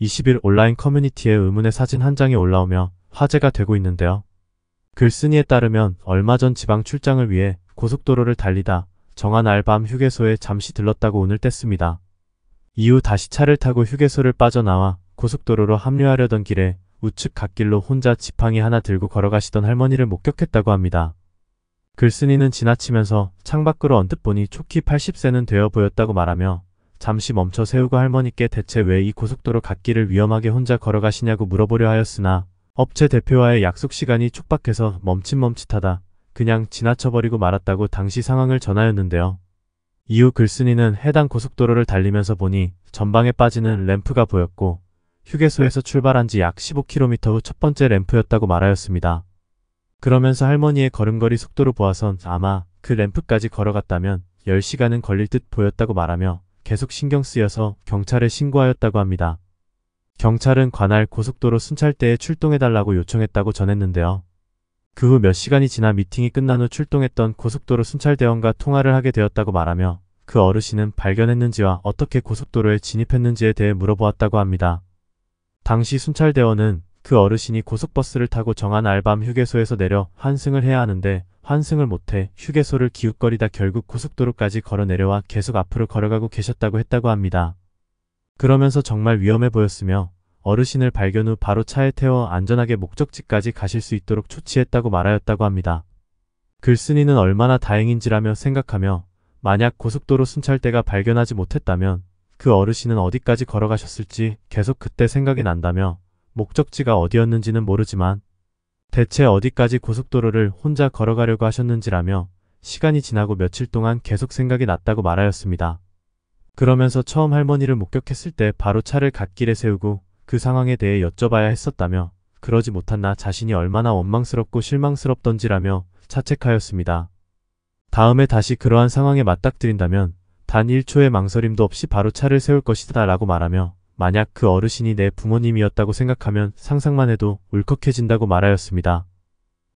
20일 온라인 커뮤니티에 의문의 사진 한 장이 올라오며 화제가 되고 있는데요. 글쓴이에 따르면 얼마 전 지방 출장을 위해 고속도로를 달리다 정한 알밤 휴게소에 잠시 들렀다고 오늘 뗐습니다. 이후 다시 차를 타고 휴게소를 빠져나와 고속도로로 합류하려던 길에 우측 갓길로 혼자 지팡이 하나 들고 걸어가시던 할머니를 목격했다고 합니다. 글쓴이는 지나치면서 창밖으로 언뜻 보니 초키 80세는 되어 보였다고 말하며 잠시 멈춰 세우고 할머니께 대체 왜 이 고속도로 갓길을 위험하게 혼자 걸어가시냐고 물어보려 하였으나 업체 대표와의 약속 시간이 촉박해서 멈칫멈칫하다 그냥 지나쳐버리고 말았다고 당시 상황을 전하였는데요. 이후 글쓴이는 해당 고속도로를 달리면서 보니 전방에 빠지는 램프가 보였고 휴게소에서 출발한 지 약 15km 후 첫 번째 램프였다고 말하였습니다. 그러면서 할머니의 걸음걸이 속도로 보아선 아마 그 램프까지 걸어갔다면 10시간은 걸릴 듯 보였다고 말하며 계속 신경 쓰여서 경찰에 신고하였다고 합니다. 경찰은 관할 고속도로 순찰대에 출동해달라고 요청했다고 전했는데요. 그 후 몇 시간이 지나 미팅이 끝난 후 출동했던 고속도로 순찰대원과 통화를 하게 되었다고 말하며 그 어르신은 발견했는지와 어떻게 고속도로에 진입했는지에 대해 물어보았다고 합니다. 당시 순찰대원은 그 어르신이 고속버스를 타고 정한 알밤 휴게소에서 내려 환승을 해야 하는데 환승을 못해 휴게소를 기웃거리다 결국 고속도로까지 걸어 내려와 계속 앞으로 걸어가고 계셨다고 했다고 합니다. 그러면서 정말 위험해 보였으며 어르신을 발견 후 바로 차에 태워 안전하게 목적지까지 가실 수 있도록 초치했다고 말하였다고 합니다. 글쓴이는 얼마나 다행인지라며 생각하며 만약 고속도로 순찰대가 발견하지 못했다면 그 어르신은 어디까지 걸어가셨을지 계속 그때 생각이 난다며 목적지가 어디였는지는 모르지만 대체 어디까지 고속도로를 혼자 걸어가려고 하셨는지라며 시간이 지나고 며칠 동안 계속 생각이 났다고 말하였습니다. 그러면서 처음 할머니를 목격했을 때 바로 차를 갓길에 세우고 그 상황에 대해 여쭤봐야 했었다며 그러지 못한 나 자신이 얼마나 원망스럽고 실망스럽던지라며 자책하였습니다. 다음에 다시 그러한 상황에 맞닥뜨린다면 단 1초의 망설임도 없이 바로 차를 세울 것이다 라고 말하며 만약 그 어르신이 내 부모님이었다고 생각하면 상상만 해도 울컥해진다고 말하였습니다.